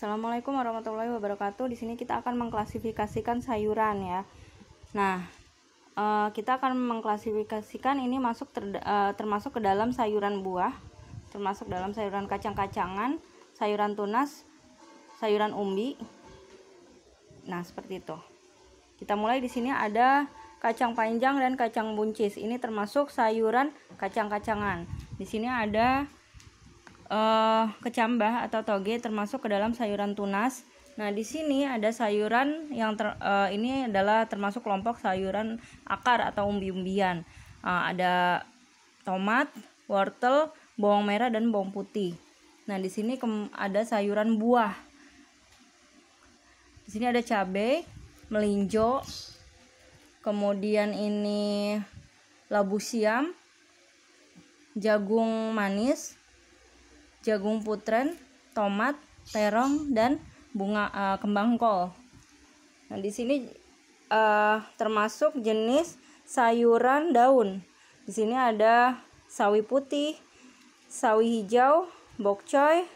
Assalamualaikum warahmatullahi wabarakatuh. Di sini kita akan mengklasifikasikan sayuran ya. Nah, eh, kita akan mengklasifikasikan ini masuk ter, eh, termasuk ke dalam sayuran buah, termasuk dalam sayuran kacang-kacangan, sayuran tunas, sayuran umbi. Nah, seperti itu. Kita mulai di sini ada kacang panjang dan kacang buncis. Ini termasuk sayuran kacang-kacangan. Di sini ada uh, kecambah atau toge termasuk ke dalam sayuran tunas. Nah, di sini ada sayuran yang ter, uh, ini adalah termasuk kelompok sayuran akar atau umbi-umbian. Uh, ada tomat, wortel, bawang merah dan bawang putih. Nah, di sini ada sayuran buah. Di sini ada cabai, melinjo, kemudian ini labu siam, jagung manis, jagung putren, tomat, terong dan bunga uh, kembang kol. Nah, di sini uh, termasuk jenis sayuran daun. Di sini ada sawi putih, sawi hijau, bok choy,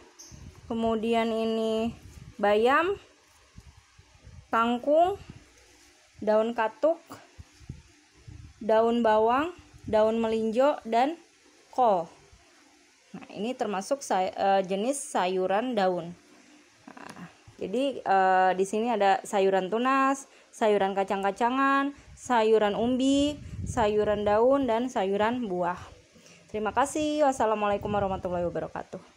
kemudian ini bayam, kangkung, daun katuk, daun bawang, daun melinjo dan kol. Nah, ini termasuk say, eh, jenis sayuran daun. Nah, jadi uh, di sini ada sayuran tunas, sayuran kacang-kacangan, sayuran umbi, sayuran daun dan sayuran buah. Terima kasih. Wassalamualaikum warahmatullahi wabarakatuh.